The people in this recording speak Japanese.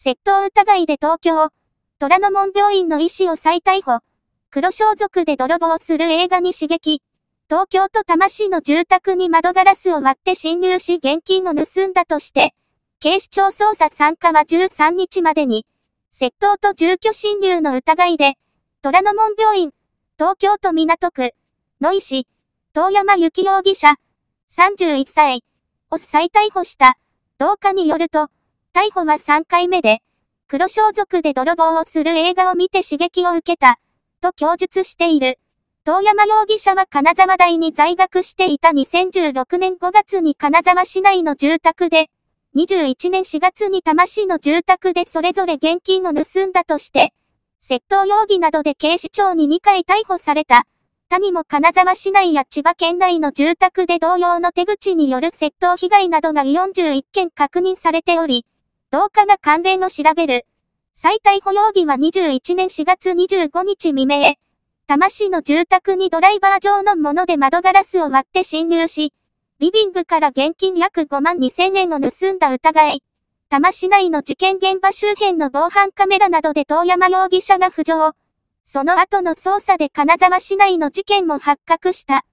窃盗疑いで東京、虎ノ門病院の医師を再逮捕。黒装束で泥棒する映画に刺激。東京都多摩市の住宅に窓ガラスを割って侵入し現金を盗んだとして、警視庁捜査参加は13日までに、窃盗と住居侵入の疑いで、虎ノ門病院、東京都港区、野医師、遠山幸容疑者、31歳、を再逮捕した。動画によると、逮捕は3回目で、黒装束で泥棒をする映画を見て刺激を受けた、と供述している。遠山容疑者は金沢大に在学していた2016年5月に金沢市内の住宅で、21年4月に多摩市の住宅でそれぞれ現金を盗んだとして、窃盗容疑などで警視庁に2回逮捕された。他にも金沢市内や千葉県内の住宅で同様の手口による窃盗被害などが41件確認されており、同課が関連を調べる。再逮捕容疑は21年4月25日未明、多摩市の住宅にドライバー上のもので窓ガラスを割って侵入し、リビングから現金約5万2000円を盗んだ疑い。多摩市内の事件現場周辺の防犯カメラなどで遠山容疑者が浮上。その後の捜査で金沢市内の事件も発覚した。